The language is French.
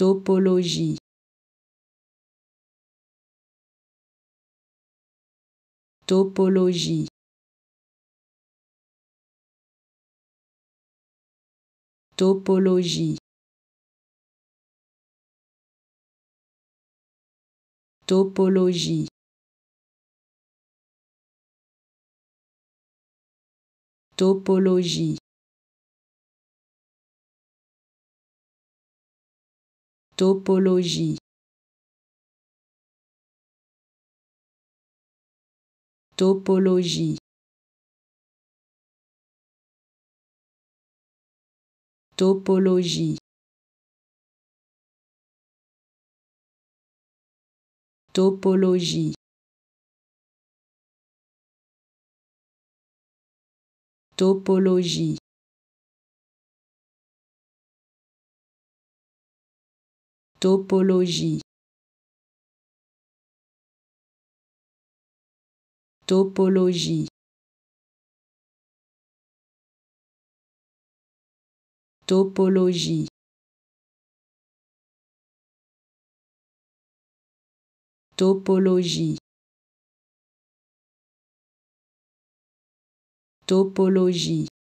topologie topologie topologie topologie topologie topologie topologie topologie topologie topologie topologie topologie topologie topologie topologie